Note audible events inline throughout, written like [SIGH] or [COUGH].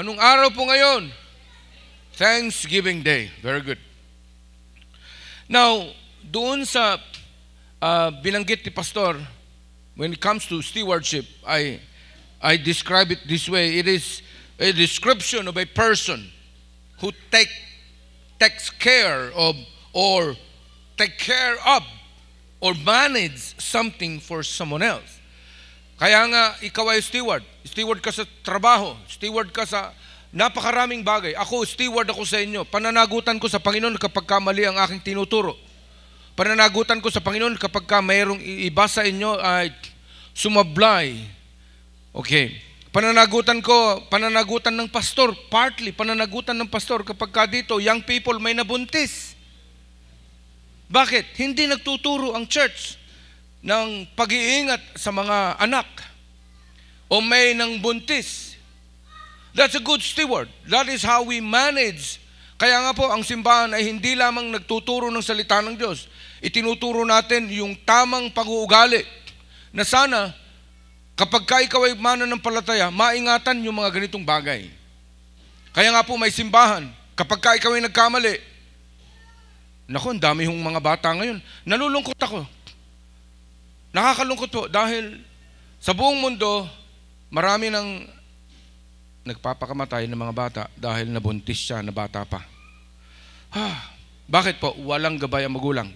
Anong araw po ngayon? Thanksgiving Day. Very good. Now, doon sa uh, binanggit ni Pastor, when it comes to stewardship, I, I describe it this way. It is a description of a person who take, takes care of or take care of or manage something for someone else. Kaya nga, ikaw ay steward. Steward ka sa trabaho. Steward ka sa napakaraming bagay. Ako, steward ako sa inyo. Pananagutan ko sa Panginoon kapag kamali ang aking tinuturo. Pananagutan ko sa Panginoon kapag ka mayroong iba sa inyo ay sumablay. Okay. Pananagutan ko, pananagutan ng pastor, partly pananagutan ng pastor kapag ka dito, young people may nabuntis. Bakit? Hindi nagtuturo ang church ng pag-iingat sa mga anak o may ng buntis. That's a good steward. That is how we manage. Kaya nga po, ang simbahan ay hindi lamang nagtuturo ng salita ng Diyos. Itinuturo natin yung tamang pag-uugali na sana kapag ka ikaw ay palataya, maingatan yung mga ganitong bagay. Kaya nga po may simbahan, kapag ka ikaw ay nagkamali, Naku, ang dami yung mga bata ngayon. Nalulungkot ako. Nakakalungkot po dahil sa buong mundo, marami ng nagpapakamatay ng mga bata dahil nabuntis siya na bata pa. Ah, bakit po? Walang gabay ang magulang.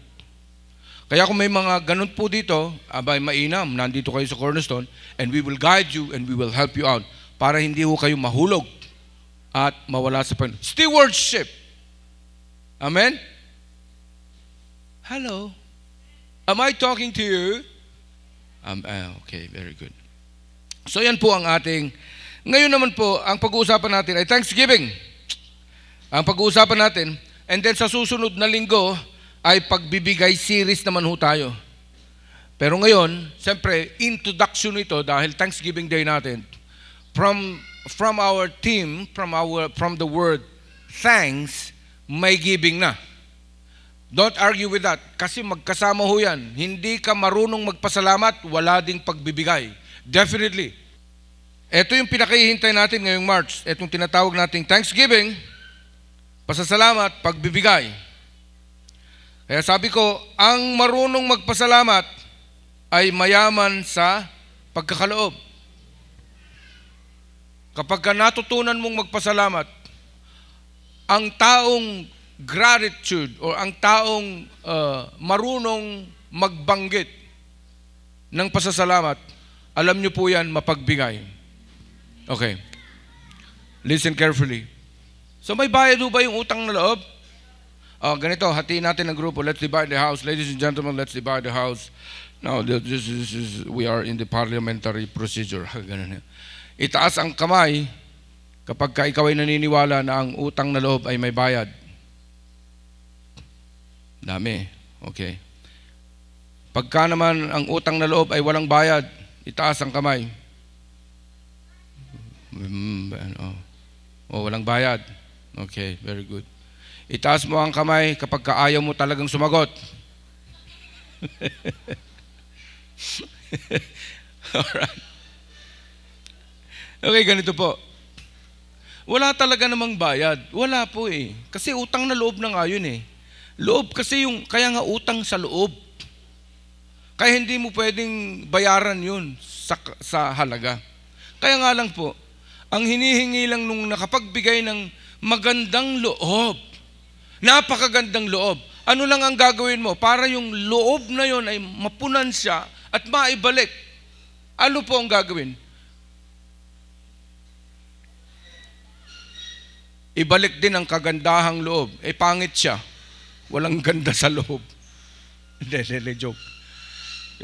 Kaya kung may mga ganun po dito, abay mainam, nandito kayo sa Cornerstone, and we will guide you and we will help you out para hindi ho kayo mahulog at mawala sa pan. Stewardship. Amen? Hello. Am I talking to you? Um, uh, okay, very good. So yan po ang ating, ngayon naman po, ang pag-uusapan natin ay Thanksgiving. Ang pag-uusapan natin, and then sa susunod na linggo, ay pagbibigay series naman ho tayo. Pero ngayon, siyempre, introduction ito dahil Thanksgiving Day natin. From, from our team, from, our, from the word thanks, may giving na. Don't argue with that kasi magkasama ho yan. Hindi ka marunong magpasalamat, wala ding pagbibigay. Definitely. Ito yung pinakahihintay natin ngayong March. Itong tinatawag nating Thanksgiving, pasasalamat, pagbibigay. Kaya sabi ko, ang marunong magpasalamat ay mayaman sa pagkakaloob. Kapag ka natutunan mong magpasalamat, ang taong gratitude o ang taong uh, marunong magbanggit ng pasasalamat, alam nyo po yan, mapagbigay. Okay. Listen carefully. So may bayad po ba yung utang na loob? Uh, ganito, hatiin natin ang grupo. Let's divide the house. Ladies and gentlemen, let's divide the house. Now, this, this is, we are in the parliamentary procedure. [LAUGHS] Ganun yan. Itaas ang kamay kapag ka ikaw ay naniniwala na ang utang na loob ay may bayad. Dami. Okay. Pagka naman ang utang na loob ay walang bayad, itaas ang kamay. Mm, oh. oh, walang bayad. Okay, very good. Itaas mo ang kamay kapag kaayaw mo talagang sumagot. [LAUGHS] Alright. Okay, ganito po. Wala talaga namang bayad. Wala po eh. Kasi utang na loob na nga yun eh. Loob kasi yung, kaya nga utang sa loob. Kaya hindi mo pwedeng bayaran yun sa, sa halaga. Kaya nga lang po, ang hinihingi lang nung nakapagbigay ng magandang loob, napakagandang loob, ano lang ang gagawin mo para yung loob na yon ay mapunan siya at maibalik? Ano po ang gagawin? Ibalik din ang kagandahang loob. Eh, pangit siya. Walang ganda sa loob. Hindi, hindi, joke.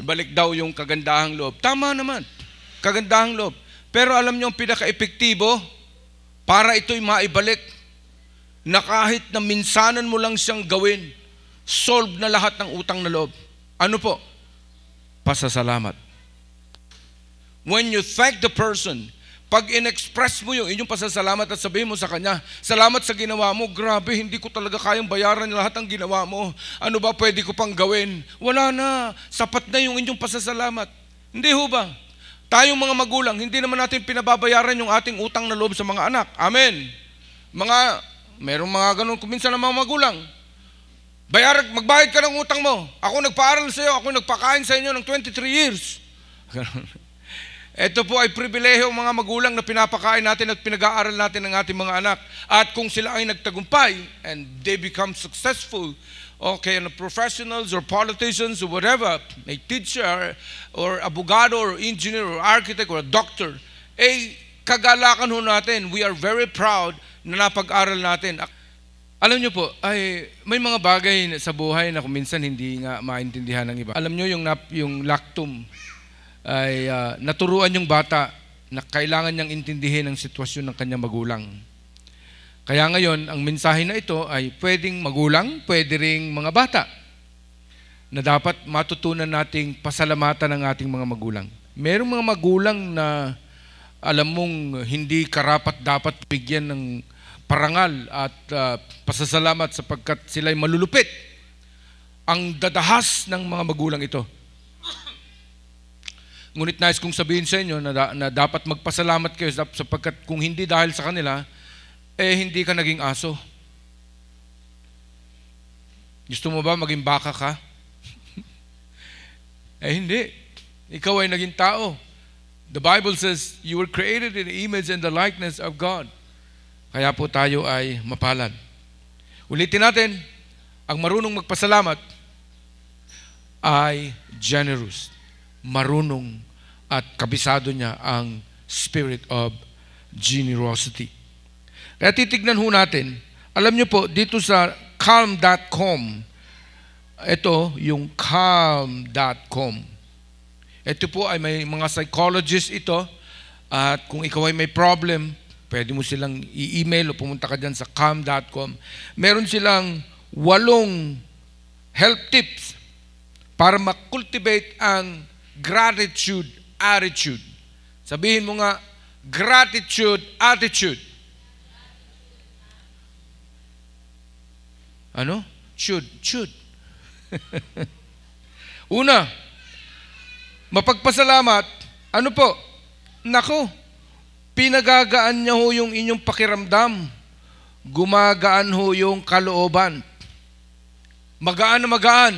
Ibalik daw yung kagandahang loob. Tama naman. Kagandahang loob. Pero alam niyo ang pinaka-epektibo para ito'y maibalik na kahit na minsanan mo lang siyang gawin, solve na lahat ng utang na loob. Ano po? Pasasalamat. When you thank the person, pag in-express mo yung inyong pasasalamat at sabihin mo sa Kanya, salamat sa ginawa mo, grabe, hindi ko talaga kayang bayaran lahat ng ginawa mo. Ano ba pwede ko pang gawin? Wala na, sapat na yung inyong pasasalamat. Hindi ho ba? Tayong mga magulang, hindi naman natin pinababayaran yung ating utang na loob sa mga anak. Amen. Mga, merong mga ganun kuminsan ng mga magulang. Bayar, magbayad ka ng utang mo. Ako nagpaaral sa iyo, ako nagpakain sa inyo ng 23 years. [LAUGHS] Ito po ay pribileho mga magulang na pinapakain natin at pinag-aaral natin ng ating mga anak. At kung sila ay nagtagumpay and they become successful, okay, and professionals or politicians or whatever, a teacher or abogado or engineer or architect or a doctor, eh, kagalakan ho natin. We are very proud na napag-aral natin. Alam nyo po, ay, may mga bagay sa buhay na kung minsan hindi nga maintindihan ng iba. Alam nyo yung, nap, yung lactum, ay uh, naturuan yung bata na kailangan niyang intindihin ang sitwasyon ng kanyang magulang. Kaya ngayon, ang mensahe na ito ay pwedeng magulang, pwede ring mga bata na dapat matutunan nating pasalamatan ng ating mga magulang. Merong mga magulang na alam mong hindi karapat dapat bigyan ng parangal at uh, pasasalamat sapagkat sila'y malulupit. Ang dadahas ng mga magulang ito Ngunit nais kong sabihin sa inyo na, na dapat magpasalamat kayo sapagkat kung hindi dahil sa kanila, eh hindi ka naging aso. Gusto mo ba maging baka ka? [LAUGHS] eh hindi. Ikaw ay naging tao. The Bible says, you were created in the image and the likeness of God. Kaya po tayo ay mapalad. Ulitin natin, ang marunong magpasalamat ay generous marunong at kabisado niya ang spirit of generosity. Kaya titignan ho natin, alam niyo po, dito sa calm.com, ito yung calm.com. Ito po ay may mga psychologist ito at kung ikaw ay may problem, pwede mo silang i-email o pumunta ka dyan sa calm.com. Meron silang walong help tips para makultivate ang gratitude attitude. Sabihin mo nga, gratitude attitude. Ano? Should, should. [LAUGHS] Una, mapagpasalamat, ano po? Nako, pinagagaan niya ho yung inyong pakiramdam. Gumagaan ho yung kalooban. Magaan na magaan.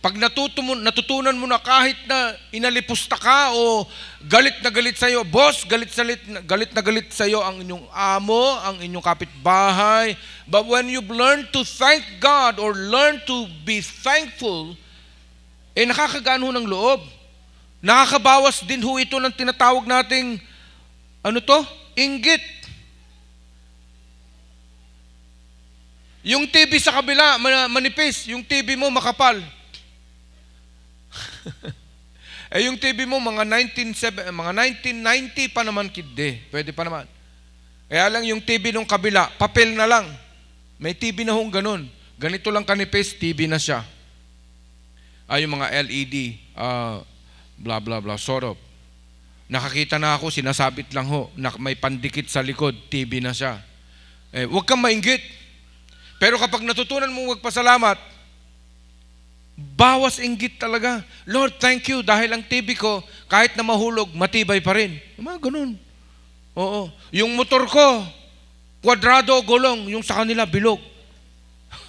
Pag natuto natutunan mo na kahit na inalipusta ka o galit na galit sa iyo, boss, galit salit, galit, na galit sa iyo ang inyong amo, ang inyong kapitbahay. But when you've learned to thank God or learn to be thankful, eh nakakagano ng loob. Nakakabawas din ho ito ng tinatawag nating ano to? Inggit. Yung TV sa kabila, manipis. Yung TV mo, makapal [LAUGHS] eh yung TV mo, mga, 19, eh, mga 1990 pa naman kidde. Pwede pa naman. Kaya lang yung TV nung kabila, papel na lang. May TV na hong ganun. Ganito lang kanipis, TV na siya. Ah, yung mga LED, uh, blah, blah, blah, sort of. Nakakita na ako, sinasabit lang ho, na may pandikit sa likod, TV na siya. Eh, huwag kang maingit. Pero kapag natutunan mo pasalamat, Bawas inggit talaga. Lord, thank you dahil ang TV ko, kahit na mahulog, matibay pa rin. Yung mga ganun. Oo. Yung motor ko, kwadrado o gulong, yung sa kanila, bilog.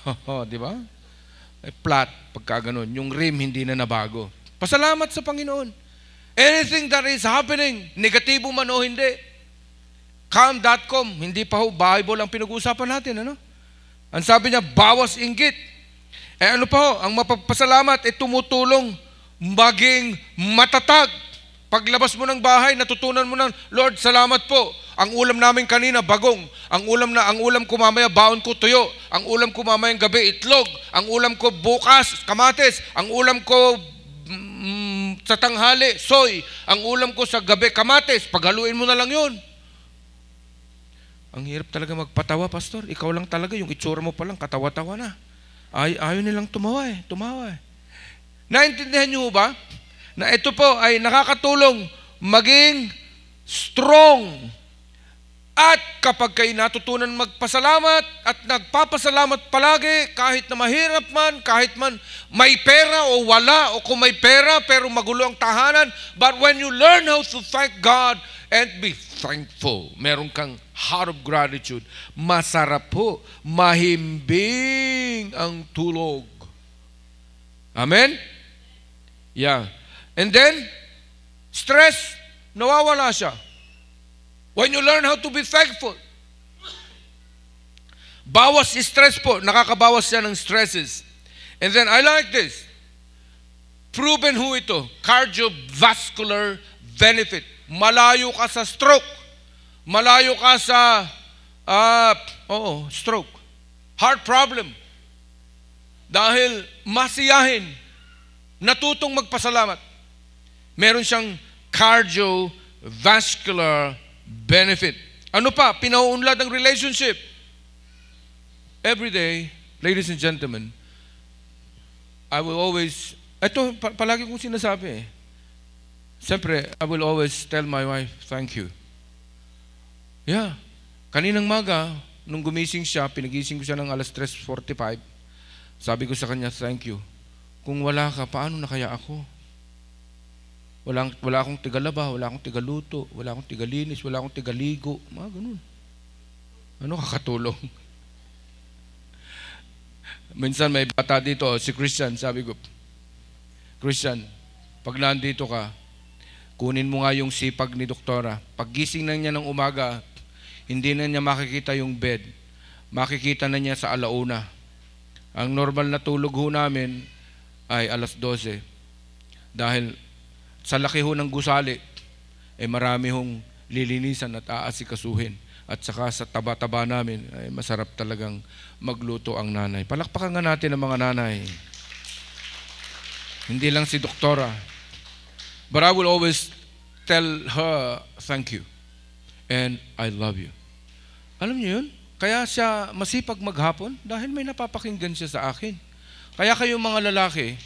[LAUGHS] Oh, di ba? Eh, flat, pagka ganun. Yung rim, hindi na nabago. Pasalamat sa Panginoon. Anything that is happening, negatibo man o hindi, calm.com, hindi pa ho Bible ang pinag-uusapan natin, ano? Ang sabi niya, bawas inggit. Eh ano pa ho, ang mapapasalamat ay tumutulong maging matatag. Paglabas mo ng bahay, natutunan mo ng, Lord, salamat po. Ang ulam namin kanina, bagong. Ang ulam na ang ulam ko mamaya, baon ko tuyo. Ang ulam ko mamaya gabi, itlog. Ang ulam ko bukas, kamatis. Ang ulam ko mm, sa tanghali, soy. Ang ulam ko sa gabi, kamatis. Paghaluin mo na lang yun. Ang hirap talaga magpatawa, pastor. Ikaw lang talaga, yung itsura mo pa lang, katawa-tawa na ay, ayaw nilang tumawa eh, tumawa eh. Naintindihan niyo ba na ito po ay nakakatulong maging strong at kapag kayo natutunan magpasalamat at nagpapasalamat palagi kahit na mahirap man, kahit man may pera o wala o kung may pera pero magulo ang tahanan, but when you learn how to thank God and be thankful, meron kang heart of gratitude, masarap po, mahimbing ang tulog. Amen? Yeah. And then, stress, nawawala siya. When you learn how to be thankful. Bawas stress po. Nakakabawas siya ng stresses. And then, I like this. Proven who ito. Cardiovascular benefit. Malayo ka sa stroke. Malayo ka sa, uh, oo, stroke. Heart problem. Dahil masiyahin. Natutong magpasalamat. Meron siyang cardiovascular benefit. Ano pa? Pinauunlad ang relationship. Every day, ladies and gentlemen, I will always, ito palagi kong sinasabi eh. Siyempre, I will always tell my wife, thank you. Yeah. Kaninang maga, nung gumising siya, pinagising ko siya ng alas 3.45, sabi ko sa kanya, thank you. Kung wala ka, paano na kaya ako? Wala, wala akong tigalaba, wala akong tigaluto, wala akong tigalinis, wala akong tigaligo. Mga ganun. Ano kakatulong? [LAUGHS] Minsan may bata dito, si Christian, sabi ko, Christian, pag nandito ka, kunin mo nga yung sipag ni doktora. Paggising na niya ng umaga, hindi na niya makikita yung bed. Makikita na niya sa alauna. Ang normal na tulog ho namin ay alas 12. Dahil sa laki ho ng gusali, eh marami hong lilinisan at aasikasuhin. At saka sa taba-taba namin, ay eh, masarap talagang magluto ang nanay. Palakpakan nga natin ang mga nanay. Hindi lang si doktora. But I will always tell her, thank you. And I love you. Alam niyo yun? Kaya siya masipag maghapon dahil may napapakinggan siya sa akin. Kaya kayong mga lalaki,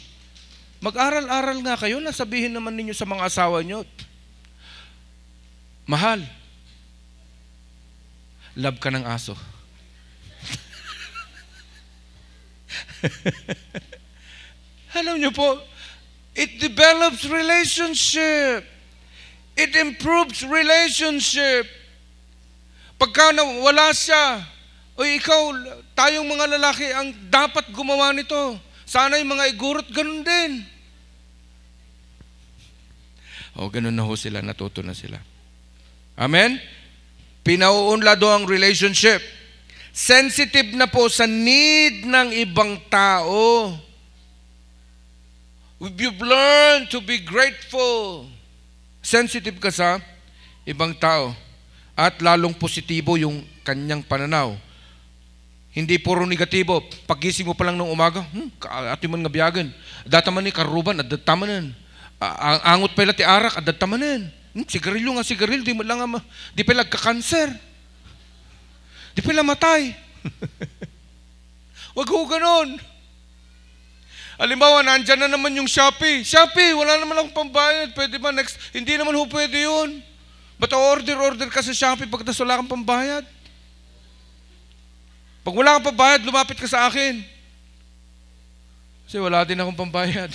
Mag-aral-aral nga kayo na sabihin naman ninyo sa mga asawa nyo, Mahal, love ka ng aso. [LAUGHS] Alam nyo po, it develops relationship. It improves relationship. Pagka wala siya, o ikaw, tayong mga lalaki ang dapat gumawa nito. Sana yung mga igurot, ganun din. O, oh, ganun na ho sila, natuto na sila. Amen? Pinauunlado ang relationship. Sensitive na po sa need ng ibang tao. You've learned to be grateful. Sensitive ka sa ibang tao. At lalong positibo yung kanyang pananaw hindi puro negatibo. Pagising mo pa lang ng umaga, hmm, ato man nga biyagan. Dataman ni karuban, at datamanan. Angot pa ti arak, at datamanan. Hmm, sigarilyo nga sigaril, di lang ama, di pa lagka-cancer. Di pa matay. [LAUGHS] Wag ho ganon. Halimbawa, nandyan na naman yung Shopee. Shopee, wala naman akong pambayad. Pwede ba next? Hindi naman ho pwede yun. Ba't order-order ka sa Shopee pagkatapos wala kang pambayad? Pag wala kang pambayad, lumapit ka sa akin. Kasi wala din akong pambayad. [LAUGHS]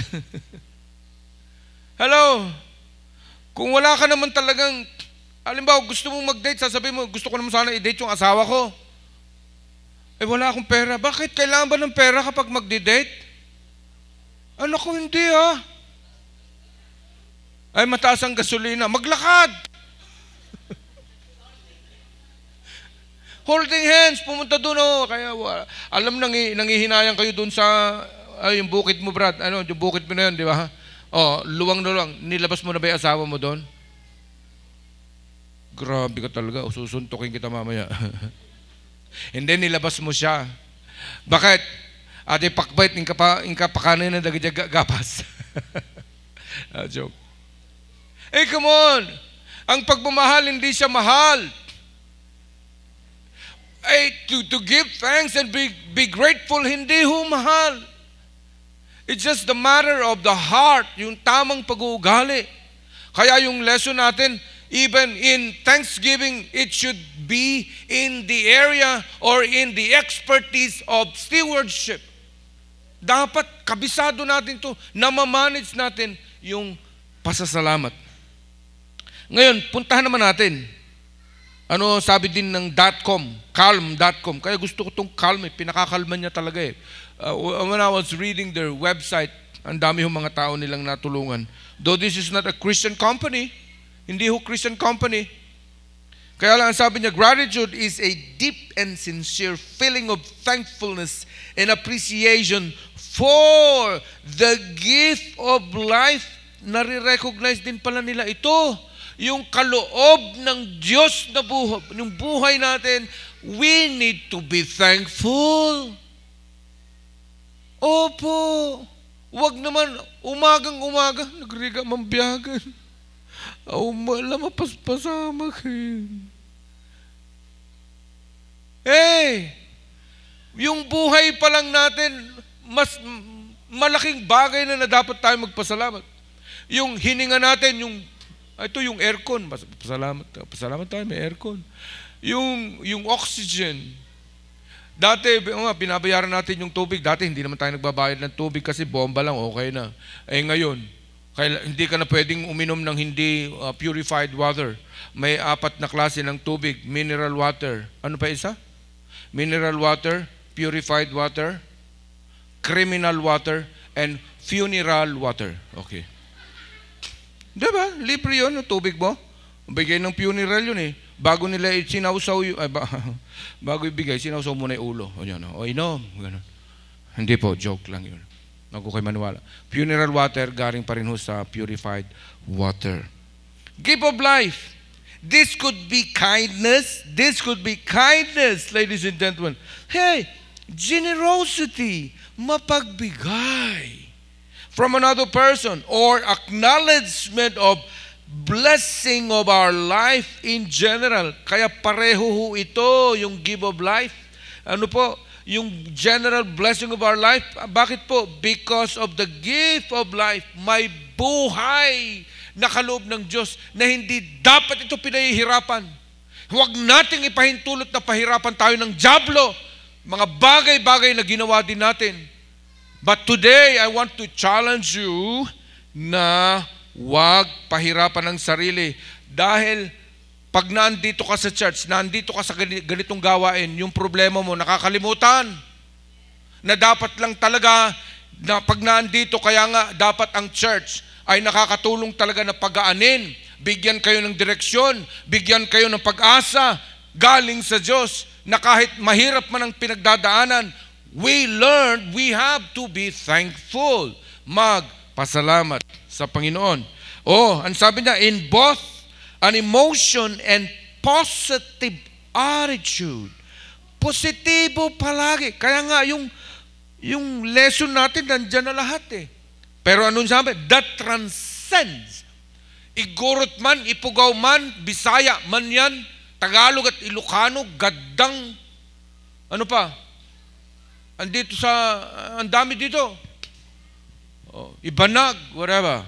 Hello? Kung wala ka naman talagang, alimbawa, gusto mong mag-date, sasabihin mo, gusto ko naman sana i-date yung asawa ko. Eh, wala akong pera. Bakit? Kailangan ba ng pera kapag mag-date? Ano ko, hindi ha. Ay, mataas ang gasolina. Maglakad! Holding hands, pumunta doon oh. Kaya alam nang nangihinayang kayo doon sa ay, yung bukid mo, Brad. Ano, yung bukid mo na yun, di ba? Oh, luwang na luwang. Nilabas mo na ba yung asawa mo doon? Grabe ka talaga. Oh, susuntukin kita mamaya. And [LAUGHS] then, nilabas mo siya. Bakit? Ate pakbait, inka pa, inka pa kanin na gapas. [LAUGHS] ah, joke. Eh, hey, come on! Ang pagmamahal, hindi siya mahal ay to, to give thanks and be, be grateful, hindi ho mahal. It's just the matter of the heart, yung tamang pag-uugali. Kaya yung lesson natin, even in thanksgiving, it should be in the area or in the expertise of stewardship. Dapat kabisado natin to, na namamanage natin yung pasasalamat. Ngayon, puntahan naman natin ano sabi din ng .com, calm.com. Kaya gusto ko tong calm eh, pinakakalman niya talaga eh. Uh, when I was reading their website, ang dami hong mga tao nilang natulungan. Though this is not a Christian company, hindi ho Christian company. Kaya lang ang sabi niya, gratitude is a deep and sincere feeling of thankfulness and appreciation for the gift of life. Nare-recognize din pala nila ito yung kaloob ng Diyos na buhay, ng buhay natin, we need to be thankful. Opo. Wag naman, umagang-umaga, nagriga mambiyagan. Aw, malamapaspasama kayo. Eh, yung buhay pa lang natin, mas malaking bagay na, na dapat tayo magpasalamat. Yung hininga natin, yung Ah, ito yung aircon. Pasalamat, pasalamat tayo, may aircon. Yung, yung oxygen. Dati, oh, pinabayaran natin yung tubig. Dati, hindi naman tayo nagbabayad ng tubig kasi bomba lang, okay na. Eh ngayon, kaya, hindi ka na pwedeng uminom ng hindi uh, purified water. May apat na klase ng tubig. Mineral water. Ano pa isa? Mineral water, purified water, criminal water, and funeral water. Okay. Di ba? Libre yun, yung tubig mo. Bigay ng funeral yun eh. Bago nila sinausaw yun, ay, ba, [LAUGHS] bago ibigay, sinausaw muna yung ulo. O yun, o inom. Ganun. Hindi po, joke lang yun. Huwag kayo maniwala. Funeral water, garing pa rin ho sa purified water. Gift of life. This could be kindness. This could be kindness, ladies and gentlemen. Hey, generosity, mapagbigay from another person or acknowledgement of blessing of our life in general. Kaya pareho ho ito yung give of life. Ano po? Yung general blessing of our life. Bakit po? Because of the gift of life. May buhay na kaloob ng Diyos na hindi dapat ito pinahihirapan. Huwag nating ipahintulot na pahirapan tayo ng Diablo. Mga bagay-bagay na ginawa din natin But today, I want to challenge you na wag pahirapan ang sarili. Dahil pag nandito ka sa church, nandito ka sa ganitong gawain, yung problema mo nakakalimutan. Na dapat lang talaga, na pag nandito, kaya nga dapat ang church ay nakakatulong talaga na pagaanin. Bigyan kayo ng direksyon, bigyan kayo ng pag-asa galing sa Diyos na kahit mahirap man ang pinagdadaanan, we learned we have to be thankful. Magpasalamat sa Panginoon. Oh, ang sabi niya, in both an emotion and positive attitude. Positibo palagi. Kaya nga yung, yung lesson natin, nandyan na lahat eh. Pero anong sabi? That transcends. Igurot man, ipugaw man, Bisaya man yan, Tagalog at Ilocano, gaddang, ano pa, Andito sa, ang dami dito. Oh, ibanag, whatever.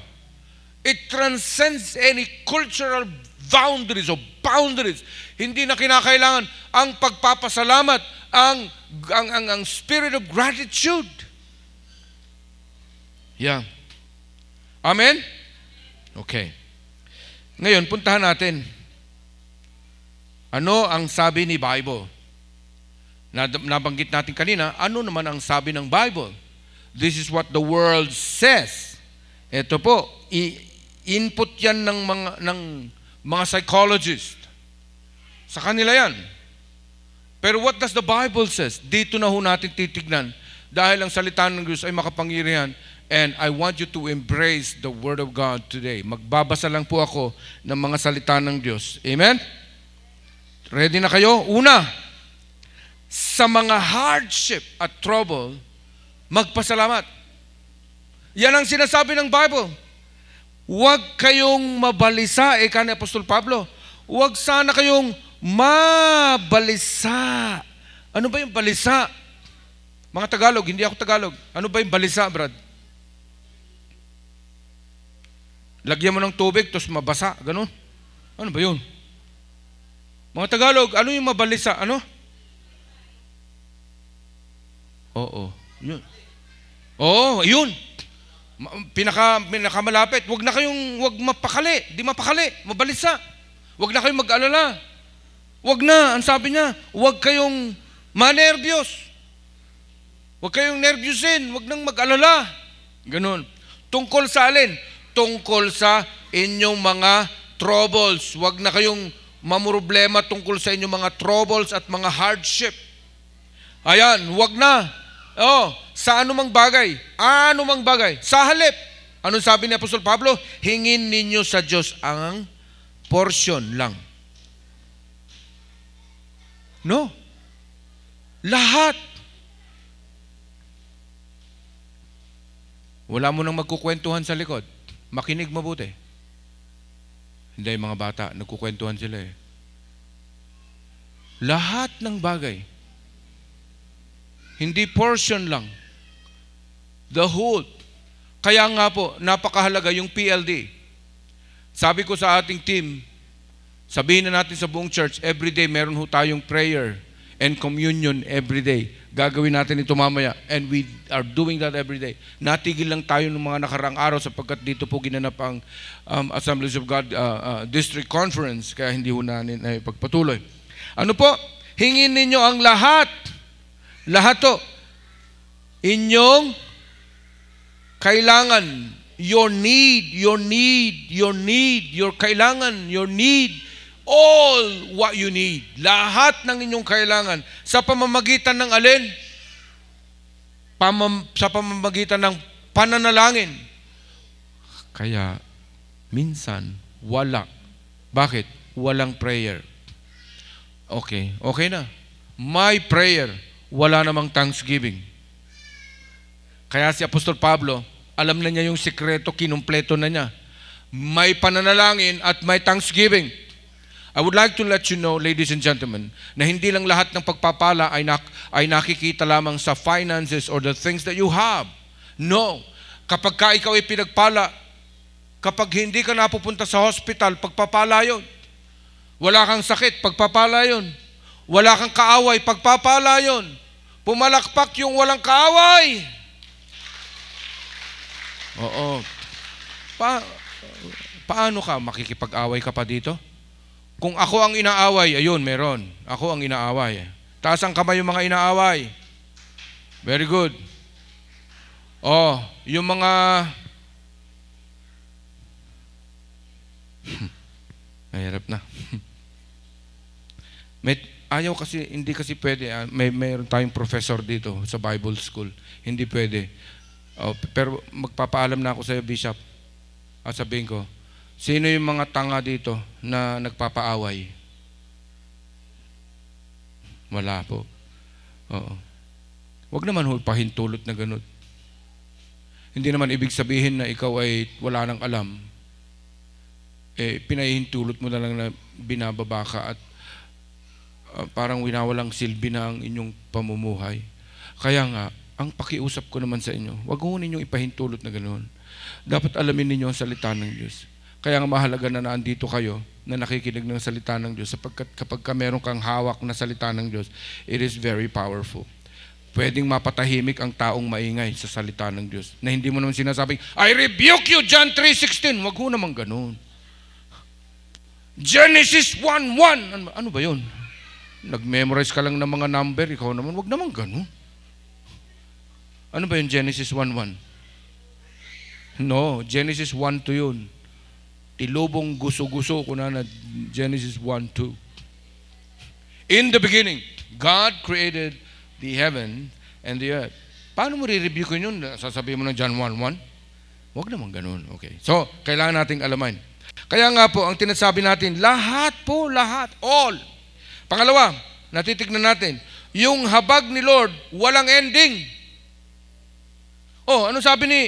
It transcends any cultural boundaries or boundaries. Hindi na kinakailangan ang pagpapasalamat, ang, ang, ang, ang spirit of gratitude. Yeah. Amen? Okay. Ngayon, puntahan natin. Ano ang sabi ni Bible? na nabanggit natin kanina, ano naman ang sabi ng Bible? This is what the world says. Ito po, input yan ng mga, ng mga psychologist. Sa kanila yan. Pero what does the Bible says? Dito na ho natin titignan. Dahil ang salita ng Diyos ay makapangyarihan. And I want you to embrace the Word of God today. Magbabasa lang po ako ng mga salita ng Diyos. Amen? Ready na kayo? Una, sa mga hardship at trouble, magpasalamat. Yan ang sinasabi ng Bible. Huwag kayong mabalisa, ika ni Apostol Pablo. Huwag sana kayong mabalisa. Ano ba yung balisa? Mga Tagalog, hindi ako Tagalog. Ano ba yung balisa, Brad? Lagyan mo ng tubig, tapos mabasa, ganun. Ano ba yun? Mga Tagalog, ano yung mabalisa? Ano? Ano? Oo. Yun. Oo, yun. Pinaka, pinakamalapit. Huwag na kayong, huwag mapakali. Di mapakali. Mabalisa. Huwag na kayong mag-alala. Huwag na, ang sabi niya, huwag kayong manerbiyos. Huwag kayong nervyusin. Huwag nang mag-alala. Ganun. Tungkol sa alin? Tungkol sa inyong mga troubles. Huwag na kayong mamroblema tungkol sa inyong mga troubles at mga hardship. Ayan, huwag na. Oh, sa anumang bagay. Anumang bagay. Sa halip. Ano sabi ni Apostol Pablo? Hingin ninyo sa Diyos ang portion lang. No. Lahat. Wala mo nang magkukwentuhan sa likod. Makinig mabuti. Hindi, mga bata, nagkukwentuhan sila eh. Lahat ng bagay hindi portion lang. The whole. Kaya nga po, napakahalaga yung PLD. Sabi ko sa ating team, sabihin na natin sa buong church, everyday meron ho tayong prayer and communion every day. Gagawin natin ito mamaya and we are doing that every day. Natigil lang tayo ng mga nakarang araw sapagkat dito po ginanap ang um, Assemblies of God uh, uh, District Conference kaya hindi ho natin ay pagpatuloy. Ano po? Hingin ninyo ang lahat lahat to. Inyong kailangan, your need, your need, your need, your kailangan, your need, all what you need. Lahat ng inyong kailangan. Sa pamamagitan ng alin? Pamam, sa pamamagitan ng pananalangin. Kaya, minsan, wala. Bakit? Walang prayer. Okay, okay na. My prayer wala namang thanksgiving. Kaya si Apostol Pablo, alam na niya yung sikreto, kinumpleto na niya. May pananalangin at may thanksgiving. I would like to let you know, ladies and gentlemen, na hindi lang lahat ng pagpapala ay, nak- ay nakikita lamang sa finances or the things that you have. No. Kapag ka ikaw ay pinagpala, kapag hindi ka napupunta sa hospital, pagpapala yon. Wala kang sakit, pagpapala yon. Wala kang kaaway, pagpapala yon. Pumalakpak yung walang kaaway. Oo. Pa paano ka? Makikipag-away ka pa dito? Kung ako ang inaaway, ayun, meron. Ako ang inaaway. Taas ang kamay yung mga inaaway. Very good. Oh, yung mga... [LAUGHS] Mahirap na. [LAUGHS] May, ayaw kasi, hindi kasi pwede. Ah, may, mayroon tayong professor dito sa Bible School. Hindi pwede. Oh, pero magpapaalam na ako sa iyo, Bishop. At ah, sabihin ko, sino yung mga tanga dito na nagpapaaway? Wala po. Oo. Huwag naman ho, pahintulot na ganun. Hindi naman ibig sabihin na ikaw ay wala nang alam. Eh, pinahihintulot mo na lang na binababa ka at uh, parang winawalang silbi na ang inyong pamumuhay. Kaya nga, ang pakiusap ko naman sa inyo, huwag ho ninyong ipahintulot na ganoon. Dapat alamin ninyo ang salita ng Diyos. Kaya nga mahalaga na naandito kayo na nakikinig ng salita ng Diyos sapagkat kapag ka meron kang hawak na salita ng Diyos, it is very powerful. Pwedeng mapatahimik ang taong maingay sa salita ng Diyos na hindi mo naman sinasabing, I rebuke you, John 3.16. Wag ho naman ganun. Genesis 1.1. Ano, ano ba yun? Nag-memorize ka lang ng mga number, ikaw naman, wag naman ganun. Ano ba yung Genesis 1.1? No, Genesis 1.2 yun. Tilubong guso-guso ko na na Genesis 1.2. In the beginning, God created the heaven and the earth. Paano mo re-review ko yun? Sasabihin mo ng John 1.1? Wag naman ganun. Okay. So, kailangan nating alamin. Kaya nga po, ang tinasabi natin, lahat po, lahat, all, Pangalawa, natitignan natin, yung habag ni Lord, walang ending. Oh, ano sabi ni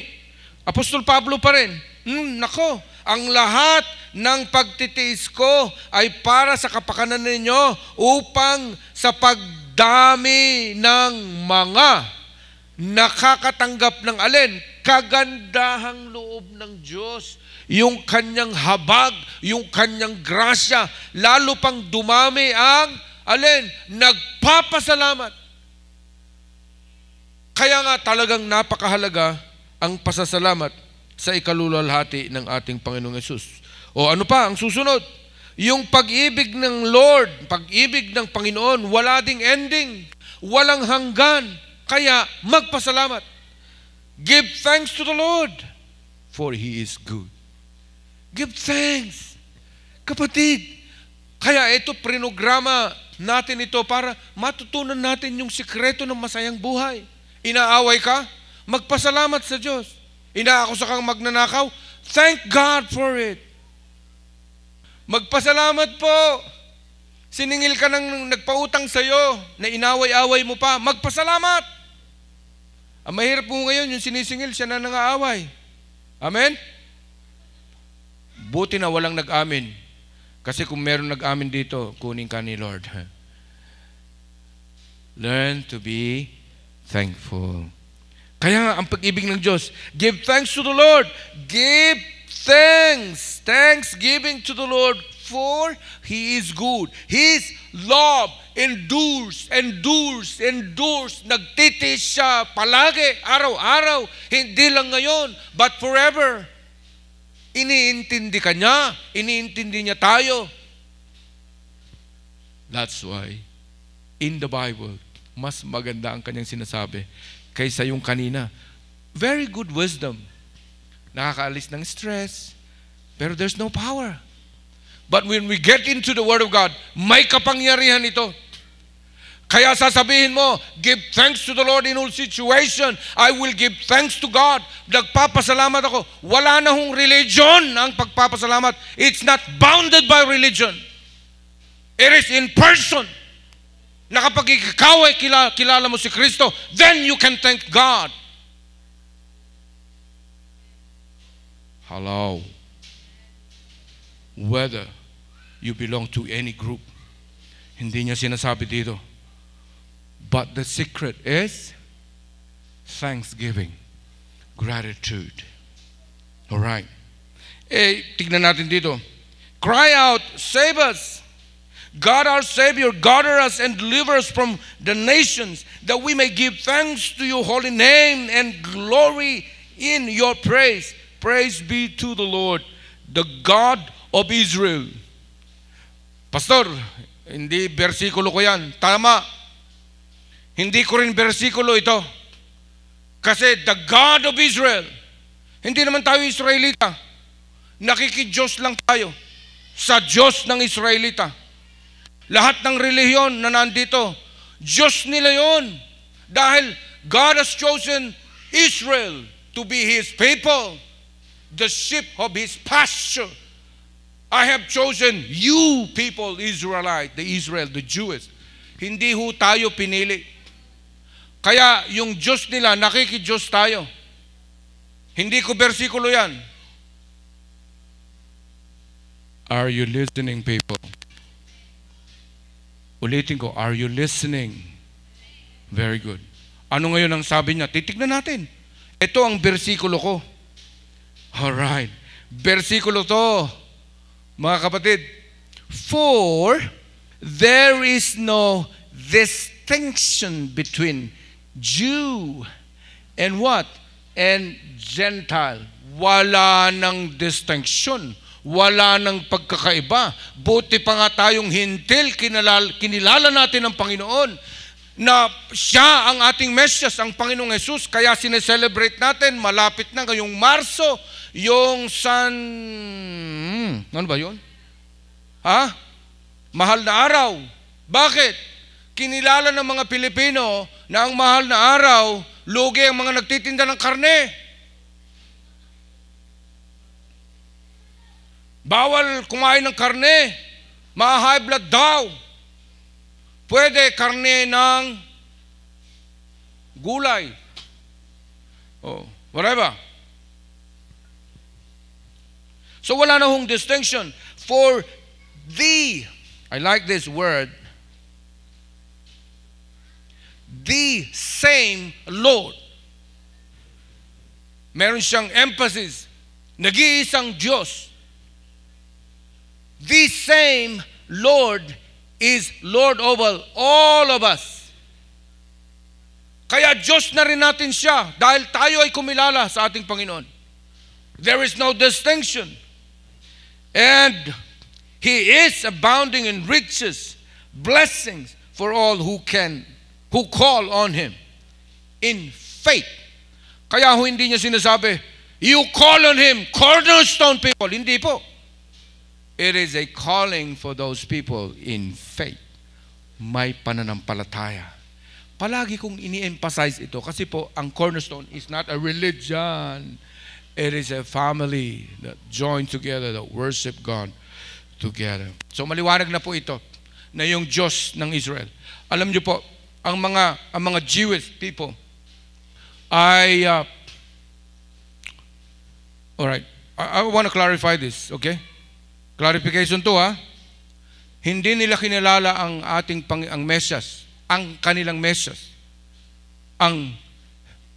Apostol Pablo pa rin? Hmm, nako, ang lahat ng pagtitiis ko ay para sa kapakanan ninyo upang sa pagdami ng mga nakakatanggap ng alin, kagandahang loob ng Diyos yung kanyang habag, yung kanyang grasya, lalo pang dumami ang, alin, nagpapasalamat. Kaya nga talagang napakahalaga ang pasasalamat sa ikalululhati ng ating Panginoong Yesus. O ano pa ang susunod? Yung pag-ibig ng Lord, pag-ibig ng Panginoon, wala ding ending, walang hanggan. Kaya magpasalamat. Give thanks to the Lord, for He is good Give thanks. Kapatid, kaya ito prinograma natin ito para matutunan natin yung sikreto ng masayang buhay. Inaaway ka? Magpasalamat sa Diyos. Inaako kang magnanakaw? Thank God for it. Magpasalamat po. Siningil ka ng nagpautang sa'yo na inaway-away mo pa. Magpasalamat. Ang mahirap po ngayon yung sinisingil, siya na nangaaway. Amen? Buti na walang nag-amin. Kasi kung meron nag-amin dito, kunin ka ni Lord. Learn to be thankful. Kaya nga, ang pag-ibig ng Diyos, give thanks to the Lord. Give thanks. Thanksgiving to the Lord for He is good. His love endures, endures, endures. Nagtitis siya palagi, araw-araw. Hindi lang ngayon, but forever. Iniintindi ka niya. Iniintindi niya tayo. That's why, in the Bible, mas maganda ang kanyang sinasabi kaysa yung kanina. Very good wisdom. Nakakaalis ng stress, pero there's no power. But when we get into the Word of God, may kapangyarihan ito. Kaya sasabihin mo, give thanks to the Lord in all situation. I will give thanks to God. Nagpapasalamat ako. Wala na hong religion ang pagpapasalamat. It's not bounded by religion. It is in person. Na kapag ikaw ay kilala, kilala mo si Kristo, then you can thank God. Hello. Whether you belong to any group. Hindi niya sinasabi dito, But the secret is thanksgiving, gratitude. All right. Eh, tignan natin dito. Cry out, save us. God our Savior, gather us and deliver us from the nations, that we may give thanks to your holy name and glory in your praise. Praise be to the Lord, the God of Israel. Pastor, hindi versikulo ko yan. Tama. Hindi ko rin bersikulo ito. Kasi the God of Israel, hindi naman tayo Israelita. Nakikidiyos lang tayo sa Diyos ng Israelita. Lahat ng reliyon na nandito, Diyos nila yon. Dahil God has chosen Israel to be His people, the sheep of His pasture. I have chosen you people, Israelite, the Israel, the Jewish. Hindi ho tayo pinili. Kaya yung Diyos nila, nakikijos tayo. Hindi ko bersikulo yan. Are you listening, people? Ulitin ko, are you listening? Very good. Ano ngayon ang sabi niya? Titignan natin. Ito ang bersikulo ko. Alright. Bersikulo to. Mga kapatid. For there is no distinction between Jew and what? And Gentile. Wala ng distinction. Wala ng pagkakaiba. Buti pa nga tayong hintil, kinilala, kinilala natin ang Panginoon na siya ang ating Mesyas, ang Panginoong Yesus. Kaya sineselebrate natin, malapit na ngayong Marso, yung San... Hmm, ano ba yun? Ha? Mahal na araw. Bakit? Kinilala ng mga Pilipino na ang mahal na araw, lugi ang mga nagtitinda ng karne. Bawal kumain ng karne. Ma-high blood daw. Pwede karne ng gulay. Oh, whatever. So wala na hong distinction. For the, I like this word, the same Lord. Meron siyang emphasis. Nag-iisang Diyos. The same Lord is Lord over all of us. Kaya Diyos na rin natin siya dahil tayo ay kumilala sa ating Panginoon. There is no distinction. And He is abounding in riches, blessings for all who can who call on Him in faith. Kaya ho hindi niya sinasabi, you call on Him, cornerstone people. Hindi po. It is a calling for those people in faith. May pananampalataya. Palagi kong ini-emphasize ito kasi po ang cornerstone is not a religion. It is a family that joined together, that worship God together. So maliwanag na po ito na yung Diyos ng Israel. Alam niyo po, ang mga ang mga Jewish people ay uh, All right. I, I want to clarify this, okay? Clarification to ha. Hindi nila kinilala ang ating pang, ang Mesyas, ang kanilang Mesyas, ang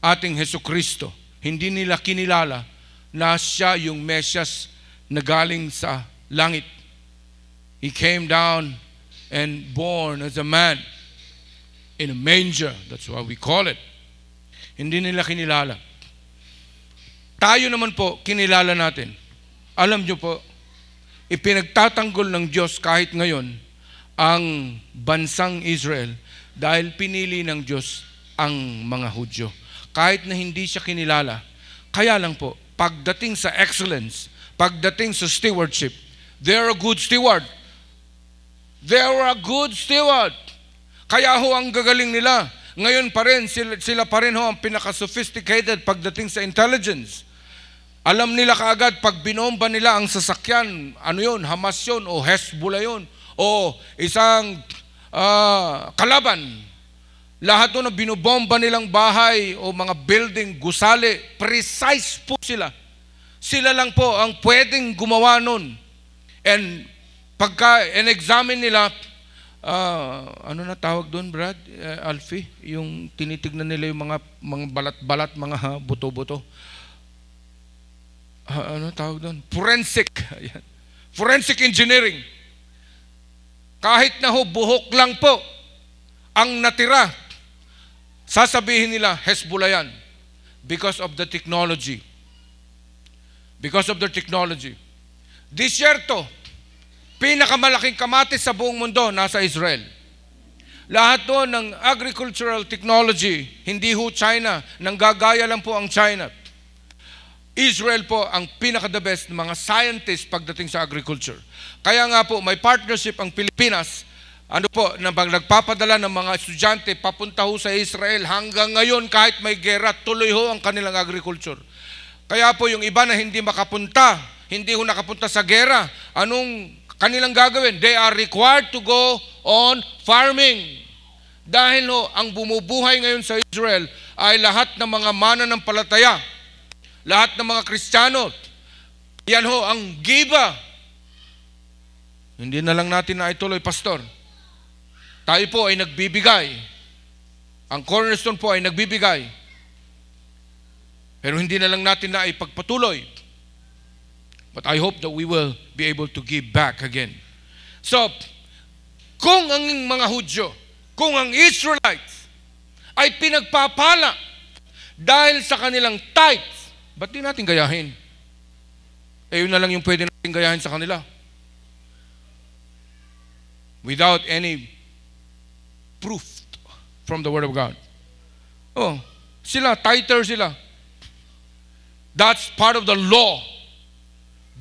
ating Heso Kristo. Hindi nila kinilala na siya yung Mesyas na galing sa langit. He came down and born as a man in a manger. That's why we call it. Hindi nila kinilala. Tayo naman po, kinilala natin. Alam nyo po, ipinagtatanggol ng Diyos kahit ngayon ang bansang Israel dahil pinili ng Diyos ang mga Hudyo. Kahit na hindi siya kinilala. Kaya lang po, pagdating sa excellence, pagdating sa stewardship, they are a good steward. They are a good steward. Kaya ho ang gagaling nila. Ngayon pa rin, sila, sila pa rin ho ang pinaka-sophisticated pagdating sa intelligence. Alam nila kaagad, pag binomba nila ang sasakyan, ano yun, Hamas yun, o Hezbollah yun, o isang uh, kalaban. Lahat doon na binobomba nilang bahay o mga building, gusali, precise po sila. Sila lang po ang pwedeng gumawa nun. And pagka-examine nila, uh, ano na tawag doon, Brad, uh, Alfie, yung tinitignan nila yung mga mga balat-balat, mga buto-buto. Uh, ano tawag doon? Forensic. [LAUGHS] Forensic engineering. Kahit na ho, buhok lang po ang natira. Sasabihin nila, Hezbollah yan. Because of the technology. Because of the technology. This Pinakamalaking kamatis sa buong mundo nasa Israel. Lahat doon ng agricultural technology, hindi ho China, nanggagaya lang po ang China. Israel po ang pinaka-the best ng mga scientists pagdating sa agriculture. Kaya nga po, may partnership ang Pilipinas ano po, na nagpapadala ng mga estudyante papunta ho sa Israel hanggang ngayon kahit may gera, tuloy ho ang kanilang agriculture. Kaya po yung iba na hindi makapunta, hindi ho nakapunta sa gera, anong kanilang gagawin. They are required to go on farming. Dahil ho, ang bumubuhay ngayon sa Israel ay lahat ng mga mananampalataya, lahat ng mga Kristiyano. Yan ho, ang giba. Hindi na lang natin na ituloy, Pastor. Tayo po ay nagbibigay. Ang cornerstone po ay nagbibigay. Pero hindi na lang natin na ipagpatuloy. But I hope that we will be able to give back again. So, kung ang mga Hudyo, kung ang Israelites ay pinagpapala dahil sa kanilang tithes, ba't di natin gayahin? Eh, yun na lang yung pwede natin gayahin sa kanila. Without any proof from the Word of God. Oh, sila, titer sila. That's part of the law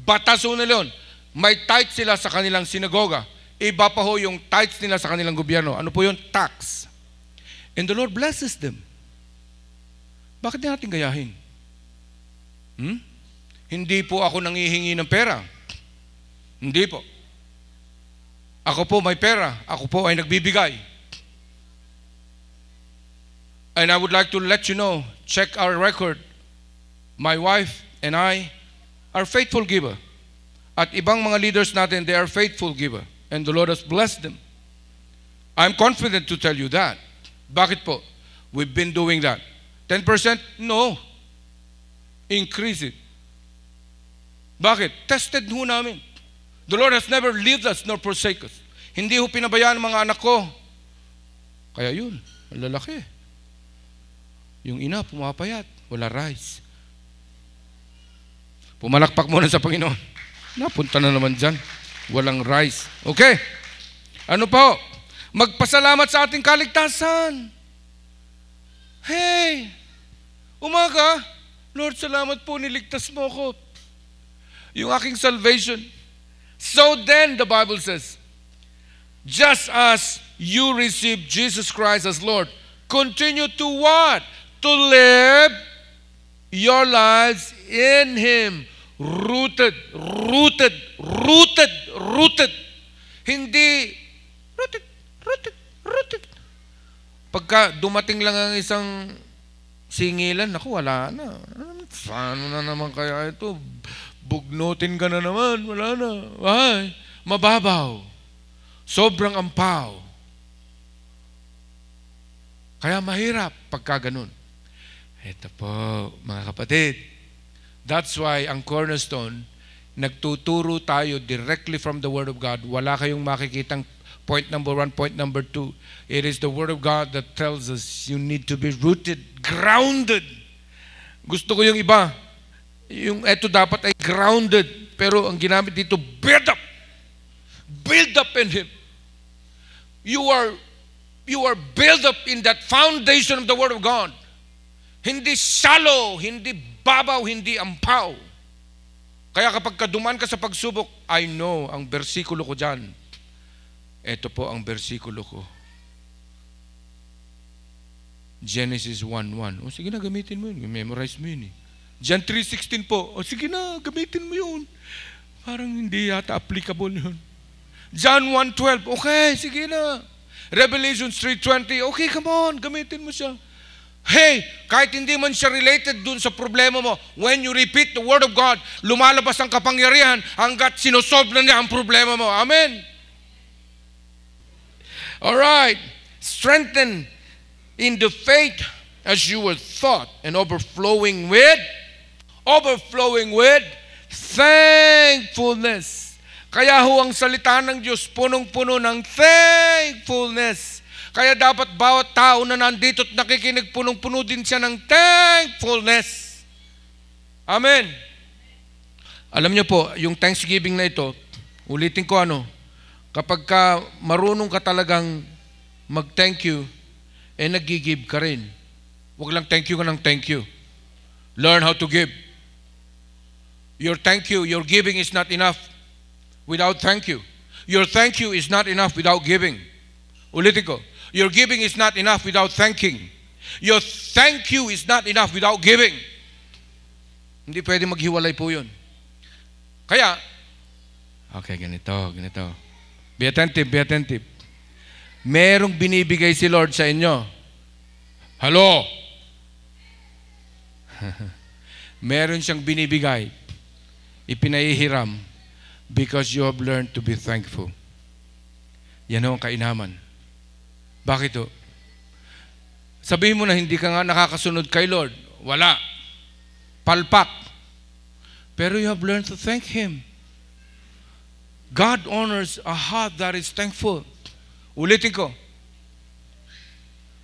Batas ho na yun. May tithe sila sa kanilang sinagoga. Iba pa ho yung tithes nila sa kanilang gobyerno. Ano po yung Tax. And the Lord blesses them. Bakit din natin gayahin? Hmm? Hindi po ako nangihingi ng pera. Hindi po. Ako po may pera. Ako po ay nagbibigay. And I would like to let you know, check our record. My wife and I are faithful giver. At ibang mga leaders natin, they are faithful giver. And the Lord has blessed them. I'm confident to tell you that. Bakit po? We've been doing that. 10%? No. Increase it. Bakit? Tested ho namin. The Lord has never leave us nor forsake us. Hindi ho pinabayaan mga anak ko. Kaya yun, lalaki. Yung ina, pumapayat, wala rice. Pumalakpak muna sa Panginoon. Napunta na naman dyan. Walang rice. Okay. Ano pa Magpasalamat sa ating kaligtasan. Hey! Umaga, Lord, salamat po, niligtas mo ako. Yung aking salvation. So then, the Bible says, just as you received Jesus Christ as Lord, continue to what? To live your lives in Him, rooted, rooted, rooted, rooted. Hindi rooted, rooted, rooted. Pagka dumating lang ang isang singilan, naku, wala na. Saan na naman kaya ito? Bugnutin ka na naman, wala na. Ay, mababaw. Sobrang ampaw. Kaya mahirap pagka ganun. Ito po, mga kapatid. That's why ang cornerstone, nagtuturo tayo directly from the Word of God. Wala kayong makikitang point number one, point number two. It is the Word of God that tells us you need to be rooted, grounded. Gusto ko yung iba. Yung eto dapat ay grounded. Pero ang ginamit dito, build up. Build up in Him. You are, you are built up in that foundation of the Word of God. Hindi shallow, hindi babaw, hindi ampaw. Kaya kapag kaduman ka sa pagsubok, I know ang bersikulo ko dyan. Ito po ang bersikulo ko. Genesis 1.1. O sige na, gamitin mo yun. Memorize mo yun eh. John 3.16 po. O sige na, gamitin mo yun. Parang hindi yata applicable yun. John 1.12. Okay, sige na. Revelation 3.20. Okay, come on, gamitin mo siya. Hey, kahit hindi man siya related dun sa problema mo, when you repeat the Word of God, lumalabas ang kapangyarihan hanggat sinosolve na niya ang problema mo. Amen. All right. Strengthen in the faith as you were thought and overflowing with, overflowing with thankfulness. Kaya ho ang salita ng Diyos punong-puno ng thankfulness. Kaya dapat bawat tao na nandito at nakikinig, punong-puno din siya ng thankfulness. Amen. Alam niyo po, yung Thanksgiving na ito, ulitin ko ano, kapag ka marunong ka talagang mag-thank you, eh nagigive ka rin. Huwag lang thank you ka ng thank you. Learn how to give. Your thank you, your giving is not enough without thank you. Your thank you is not enough without giving. Ulitin ko, Your giving is not enough without thanking. Your thank you is not enough without giving. Hindi pwede maghiwalay po yun. Kaya, okay, ganito, ganito. Be attentive, be attentive. Merong binibigay si Lord sa inyo. Hello? [LAUGHS] Meron siyang binibigay. Ipinaihiram because you have learned to be thankful. Yan ang kainaman. Bakit o? Sabihin mo na hindi ka nga nakakasunod kay Lord. Wala. Palpak. Pero you have learned to thank Him. God honors a heart that is thankful. Ulitin ko.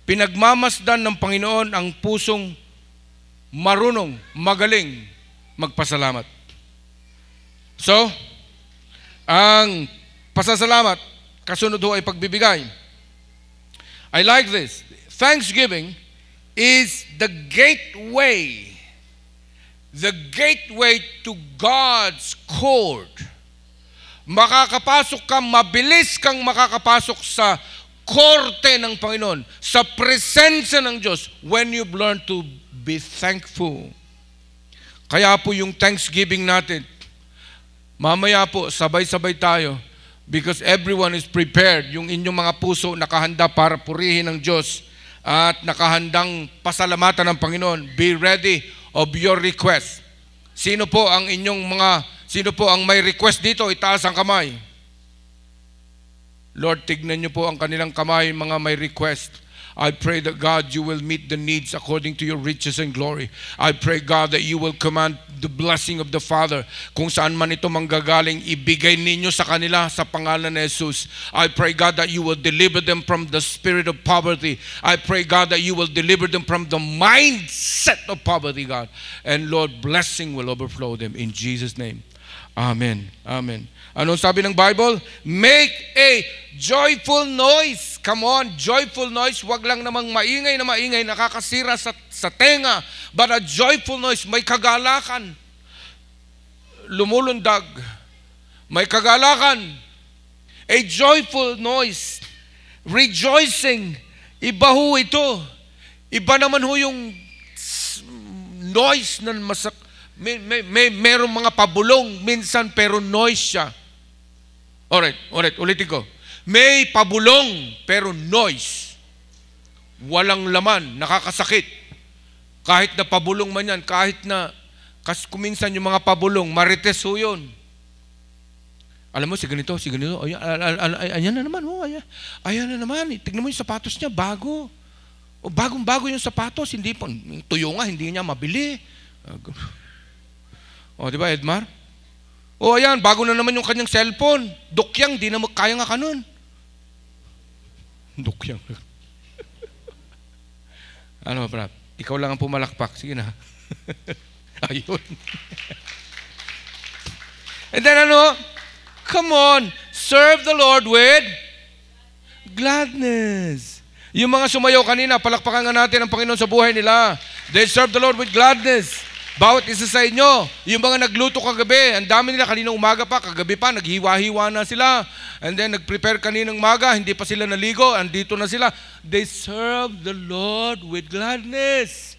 Pinagmamasdan ng Panginoon ang pusong marunong, magaling, magpasalamat. So, ang pasasalamat, kasunod ho ay pagbibigay. I like this. Thanksgiving is the gateway, the gateway to God's court. Makakapasok ka, mabilis kang makakapasok sa korte ng Panginoon, sa presensya ng Diyos, when you've learned to be thankful. Kaya po yung Thanksgiving natin, mamaya po, sabay-sabay tayo, Because everyone is prepared. Yung inyong mga puso nakahanda para purihin ng Diyos at nakahandang pasalamatan ng Panginoon. Be ready of your request. Sino po ang inyong mga, sino po ang may request dito? Itaas ang kamay. Lord, tignan niyo po ang kanilang kamay, mga may request. I pray that God, you will meet the needs according to your riches and glory. I pray, God, that you will command the blessing of the Father. Kung saan man ito manggagaling, ibigay ninyo sa kanila sa pangalan ni Jesus. I pray, God, that you will deliver them from the spirit of poverty. I pray, God, that you will deliver them from the mindset of poverty, God. And Lord, blessing will overflow them in Jesus' name. Amen. Amen. Anong sabi ng Bible? Make a joyful noise Come on, joyful noise, wag lang namang maingay na maingay, nakakasira sa, sa tenga. But a joyful noise, may kagalakan. Lumulundag. May kagalakan. A joyful noise. Rejoicing. Iba ho ito. Iba naman ho yung noise na masak may, may, may merong mga pabulong minsan pero noise siya. Alright, alright, ulitin ko. May pabulong pero noise. Walang laman, nakakasakit. Kahit na pabulong man yan, kahit na, kasi kuminsan yung mga pabulong, marites ho yun. Alam mo, si ganito, si ganito, ay, ayan na naman, oh, ayan, ayan na naman, tignan mo yung sapatos niya, bago. O oh, bagong-bago yung sapatos, hindi pa, tuyo nga, hindi niya mabili. [LAUGHS] O, oh, di ba, Edmar? O, oh, ayan, bago na naman yung kanyang cellphone. Dukyang, di na kaya nga kanun. Dukyang. [LAUGHS] ano, Brad? Ikaw lang ang pumalakpak. Sige na. [LAUGHS] Ayun. And then ano? Come on, serve the Lord with gladness. Yung mga sumayaw kanina, palakpakan nga natin ang Panginoon sa buhay nila. They serve the Lord with gladness. Bawat isa sa inyo, yung mga nagluto kagabi, ang dami nila kanina umaga pa, kagabi pa, naghiwa-hiwa na sila. And then nag-prepare kaninang umaga, hindi pa sila naligo, andito na sila. They serve the Lord with gladness.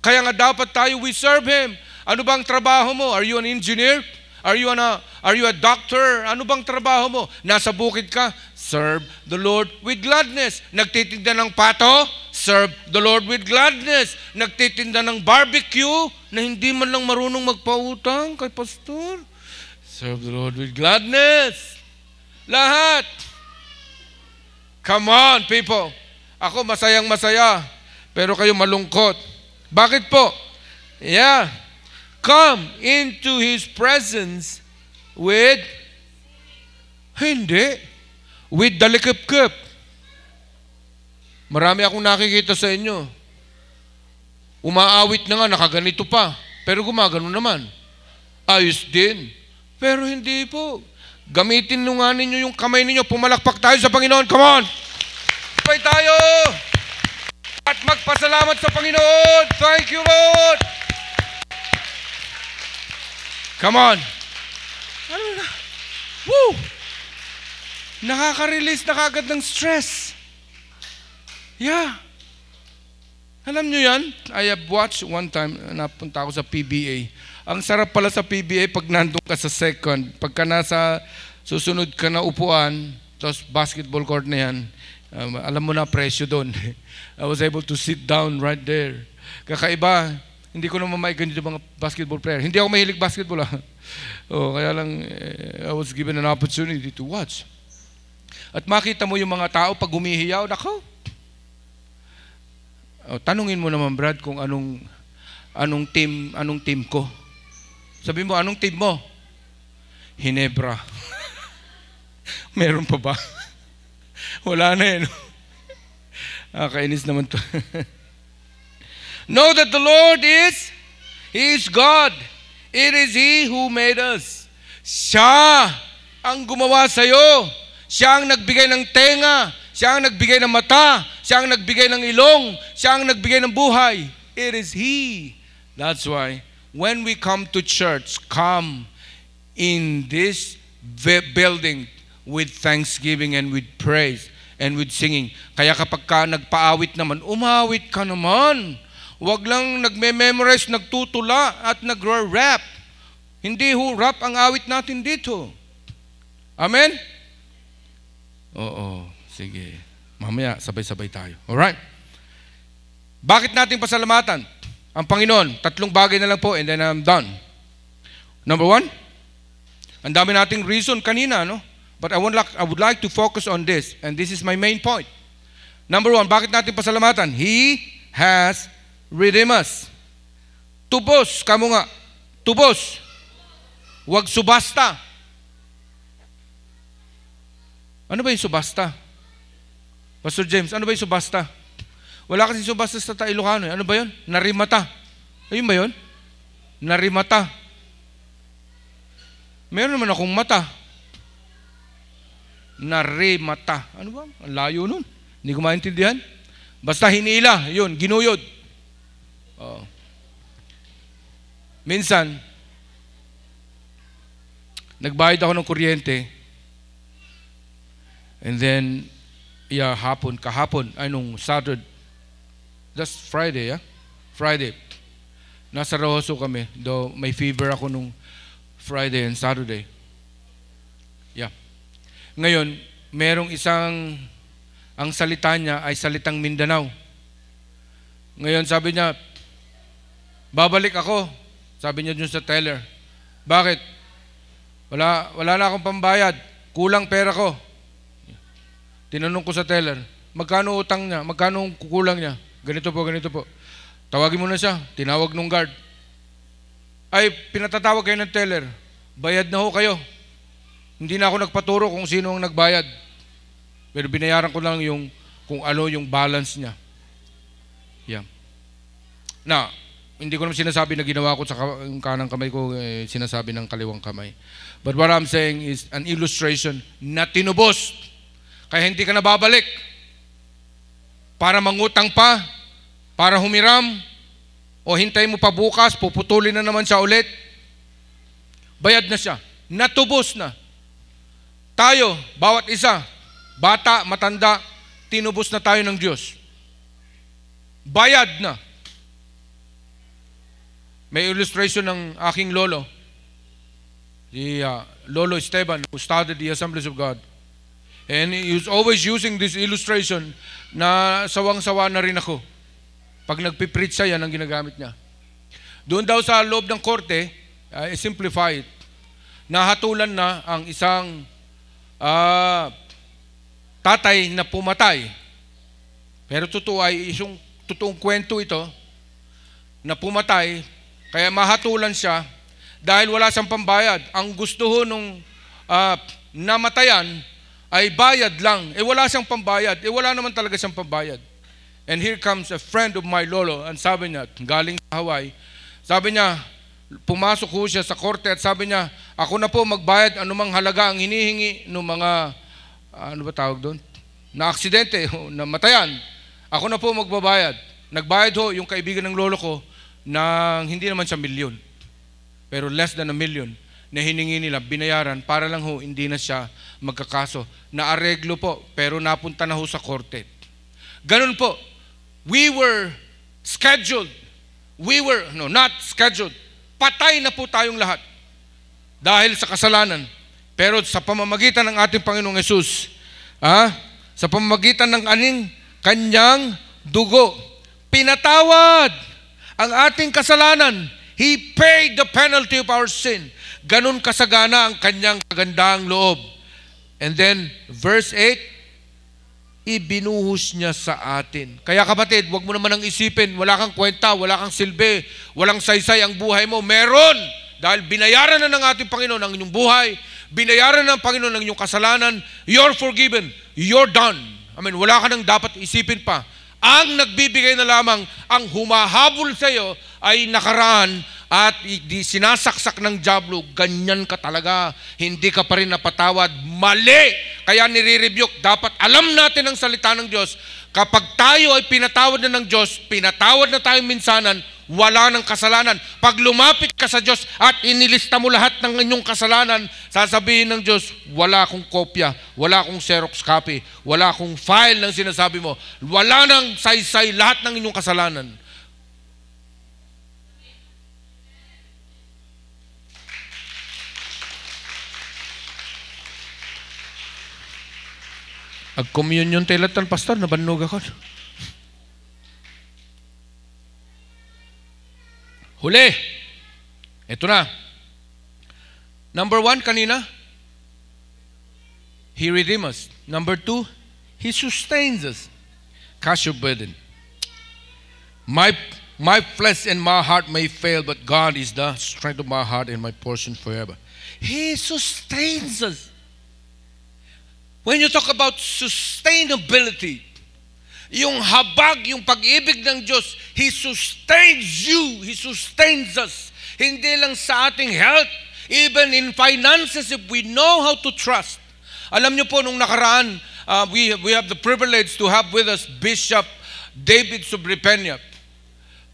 Kaya nga dapat tayo, we serve Him. Ano bang trabaho mo? Are you an engineer? Are you, an, uh, are you a doctor? Ano bang trabaho mo? Nasa bukid ka? Serve the Lord with gladness. Nagtitinda ng pato? Serve the Lord with gladness. Nagtitinda ng barbecue na hindi man lang marunong magpautang kay pastor? Serve the Lord with gladness. Lahat. Come on, people. Ako masayang masaya, pero kayo malungkot. Bakit po? Yeah. Come into His presence with Hindi with dalikip-kip. Marami akong nakikita sa inyo. Umaawit na nga, nakaganito pa. Pero gumagano naman. Ayos din. Pero hindi po. Gamitin nung nga ninyo yung kamay ninyo. Pumalakpak tayo sa Panginoon. Come on! Pay tayo! At magpasalamat sa Panginoon. Thank you, Lord! Come on! Ano na? Woo! nakaka-release na kagad ng stress. Yeah. Alam nyo yan? I have watched one time, uh, napunta ako sa PBA. Ang sarap pala sa PBA pag nandun ka sa second. Pagka nasa susunod ka na upuan, tapos basketball court na yan, um, alam mo na presyo doon. [LAUGHS] I was able to sit down right there. Kakaiba, hindi ko naman maigan yung mga basketball player. Hindi ako mahilig basketball ah. [LAUGHS] oh, kaya lang, eh, I was given an opportunity to watch. At makita mo yung mga tao pag humihiyaw, nako. O, tanungin mo naman Brad kung anong anong team, anong team ko. Sabi mo, anong team mo? Hinebra. [LAUGHS] Meron pa ba? [LAUGHS] Wala na eh. No? Ah, kainis naman to. [LAUGHS] know that the Lord is, He is God. It is He who made us. Siya ang gumawa sa'yo. Siya ang nagbigay ng tenga, siya ang nagbigay ng mata, siya ang nagbigay ng ilong, siya ang nagbigay ng buhay. It is He. That's why when we come to church, come in this building with thanksgiving and with praise and with singing. Kaya kapag ka nagpaawit naman, umawit ka naman. Huwag lang nagme-memorize, nagtutula at nagre-rap. Hindi ho rap ang awit natin dito. Amen? Oo, sige. Mamaya, sabay-sabay tayo. Alright? Bakit natin pasalamatan ang Panginoon? Tatlong bagay na lang po and then I'm done. Number one, ang dami nating reason kanina, no? But I would, like, I would like to focus on this and this is my main point. Number one, bakit natin pasalamatan? He has redeemed us. Tubos, kamo nga. Tubos. Huwag subasta. Ano ba yung subasta? Pastor James, ano ba yung subasta? Wala kasi subasta sa Tailocano. Eh. Ano ba yun? Narimata. Ayun ba yun? Narimata. Meron naman akong mata. Narimata. Ano ba? Ang layo nun. Hindi ko maintindihan. Basta hinila. Yun, ginuyod. Oh. Minsan, nagbayad ako ng kuryente And then, yeah, hapon, kahapon, ay nung Saturday, that's Friday, yeah? Friday. Nasa Rahoso kami, though may fever ako nung Friday and Saturday. Yeah. Ngayon, merong isang, ang salita niya ay salitang Mindanao. Ngayon, sabi niya, babalik ako. Sabi niya dun sa teller. Bakit? Wala, wala na akong pambayad. Kulang pera ko. Tinanong ko sa teller, magkano utang niya? Magkano kukulang niya? Ganito po, ganito po. Tawagin mo na siya. Tinawag nung guard. Ay, pinatatawag kayo ng teller. Bayad na ho kayo. Hindi na ako nagpaturo kung sino ang nagbayad. Pero binayaran ko lang yung kung ano yung balance niya. Yeah. Na, hindi ko naman sinasabi na ginawa ko sa kanang kamay ko, eh, sinasabi ng kaliwang kamay. But what I'm saying is an illustration na tinubos kaya hindi ka na babalik. Para mangutang pa, para humiram, o hintay mo pa bukas, puputulin na naman siya ulit. Bayad na siya. Natubos na. Tayo, bawat isa, bata, matanda, tinubos na tayo ng Diyos. Bayad na. May illustration ng aking lolo. Si uh, Lolo Esteban, who started the Assemblies of God. And he was always using this illustration na sawang-sawa na rin ako. Pag nagpipreach siya, yan ang ginagamit niya. Doon daw sa loob ng korte, uh, simplify it, nahatulan na ang isang uh, tatay na pumatay. Pero totoo ay isang totoong kwento ito na pumatay, kaya mahatulan siya dahil wala siyang pambayad. Ang gusto ho nung uh, namatayan, ay bayad lang. Eh wala siyang pambayad. Eh wala naman talaga siyang pambayad. And here comes a friend of my lolo. And sabi niya, galing sa Hawaii, sabi niya, pumasok ho siya sa korte at sabi niya, ako na po magbayad anumang halaga ang hinihingi ng mga, ano ba tawag doon? Na aksidente, [LAUGHS] na matayan. Ako na po magbabayad. Nagbayad ho yung kaibigan ng lolo ko ng hindi naman siya milyon. Pero less than a million na hiningi nila, binayaran para lang ho hindi na siya magkakaso. Naareglo po, pero napunta na ho sa korte. Ganun po, we were scheduled. We were, no, not scheduled. Patay na po tayong lahat dahil sa kasalanan. Pero sa pamamagitan ng ating Panginoong Yesus, ah, sa pamamagitan ng aning kanyang dugo, pinatawad ang ating kasalanan. He paid the penalty of our sin. Ganun kasagana ang kanyang kagandang loob. And then, verse 8, ibinuhos niya sa atin. Kaya kapatid, huwag mo naman ang isipin, wala kang kwenta, wala kang silbi, walang saysay ang buhay mo. Meron! Dahil binayaran na ng ating Panginoon ang inyong buhay, binayaran ng Panginoon ang inyong kasalanan, you're forgiven, you're done. I mean, wala ka nang dapat isipin pa ang nagbibigay na lamang, ang humahabol sa iyo ay nakaraan at sinasaksak ng Diablo, ganyan ka talaga. Hindi ka pa rin napatawad. Mali! Kaya nire-rebuke. Dapat alam natin ang salita ng Diyos. Kapag tayo ay pinatawad na ng Diyos, pinatawad na tayong minsanan, wala ng kasalanan. Pag lumapit ka sa Diyos at inilista mo lahat ng inyong kasalanan, sasabihin ng Diyos, wala akong kopya, wala akong Xerox copy, wala akong file ng sinasabi mo, wala nang saysay lahat ng inyong kasalanan. Ag komunyon tayo latan, pastor, nabannog ako. Huli. Ito na. Number one, kanina, He redeems us. Number two, He sustains us. Cast your burden. My, my flesh and my heart may fail, but God is the strength of my heart and my portion forever. He sustains us. When you talk about sustainability, yung habag, yung pag-ibig ng Diyos, He sustains you, He sustains us. Hindi lang sa ating health, even in finances, if we know how to trust. Alam niyo po, nung nakaraan, uh, we, we have the privilege to have with us Bishop David Subripeña.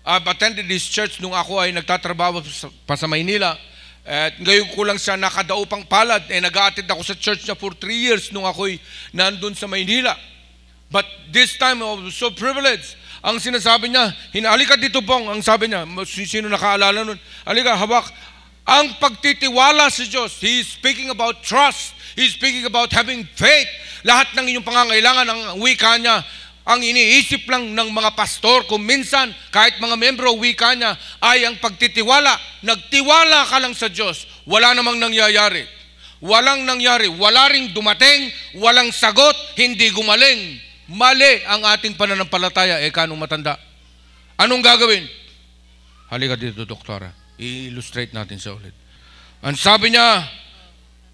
I've attended his church nung ako ay nagtatrabaho pa sa Maynila. At ngayon ko lang siya nakadaupang palad. Eh, nag-aatid ako sa church niya for three years nung ako'y nandun sa Maynila. But this time, I was so privileged. Ang sinasabi niya, hinalika dito pong, ang sabi niya, sino nakaalala nun? Halika, hawak. Ang pagtitiwala sa Diyos, He is speaking about trust. He is speaking about having faith. Lahat ng inyong pangangailangan, ang wika niya, ang iniisip lang ng mga pastor kung minsan kahit mga membro wika niya ay ang pagtitiwala. Nagtiwala ka lang sa Diyos, wala namang nangyayari. Walang nangyari, wala ring dumating, walang sagot, hindi gumaling. Mali ang ating pananampalataya, eh kanong matanda. Anong gagawin? Halika dito, doktora. I-illustrate natin sa ulit. Ang sabi niya,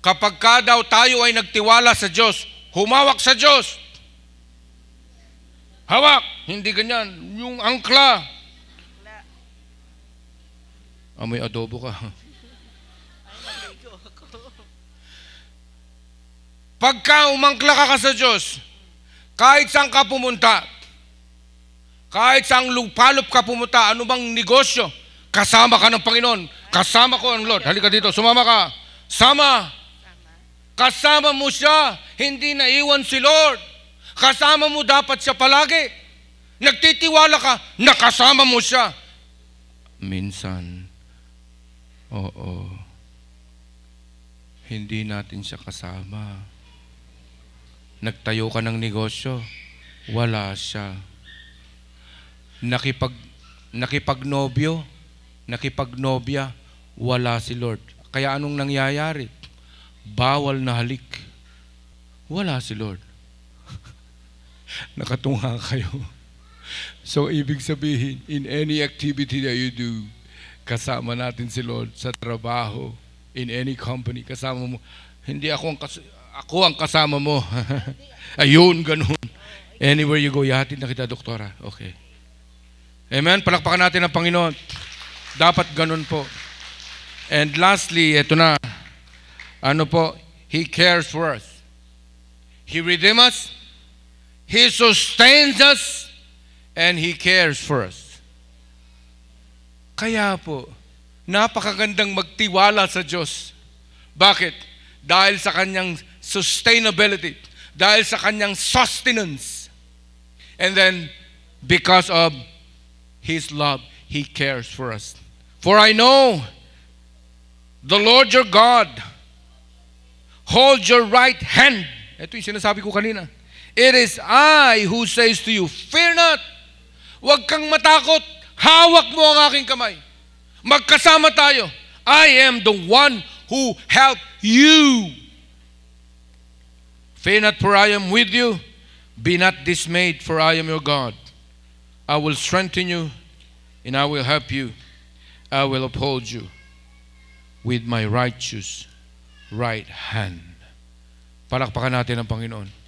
kapag ka daw tayo ay nagtiwala sa Diyos, humawak sa Diyos, Hawak! Hindi ganyan. Yung angkla. Amoy ah, adobo ka. Pagka umangkla ka, ka sa Diyos, kahit saan ka pumunta, kahit saan lupalop ka pumunta, ano bang negosyo, kasama ka ng Panginoon. Kasama ko ang Lord. Halika dito, sumama ka. Sama. Kasama mo siya. Hindi naiwan si Lord. Kasama mo dapat siya palagi. Nagtitiwala ka, nakasama mo siya. Minsan, oo, hindi natin siya kasama. Nagtayo ka ng negosyo, wala siya. Nakipag, nakipagnobyo, nakipagnobya, wala si Lord. Kaya anong nangyayari? Bawal na halik. Wala si Lord nakatunga [LAUGHS] kayo. So, ibig sabihin, in any activity that you do, kasama natin si Lord sa trabaho, in any company, kasama mo. Hindi ako ang, kas- ako ang kasama mo. [LAUGHS] Ayun, ganun. Anywhere you go, yatin na kita, doktora. Okay. Amen? Palakpakan natin ang Panginoon. Dapat ganun po. And lastly, eto na. Ano po? He cares for us. He redeems us. He sustains us and He cares for us. Kaya po, napakagandang magtiwala sa Diyos. Bakit? Dahil sa Kanyang sustainability. Dahil sa Kanyang sustenance. And then, because of His love, He cares for us. For I know the Lord your God holds your right hand. Ito yung sinasabi ko kanina It is I who says to you, Fear not! Huwag kang matakot. Hawak mo ang aking kamay. Magkasama tayo. I am the one who help you. Fear not, for I am with you. Be not dismayed, for I am your God. I will strengthen you, and I will help you. I will uphold you with my righteous right hand. Palakpakan natin ang Panginoon.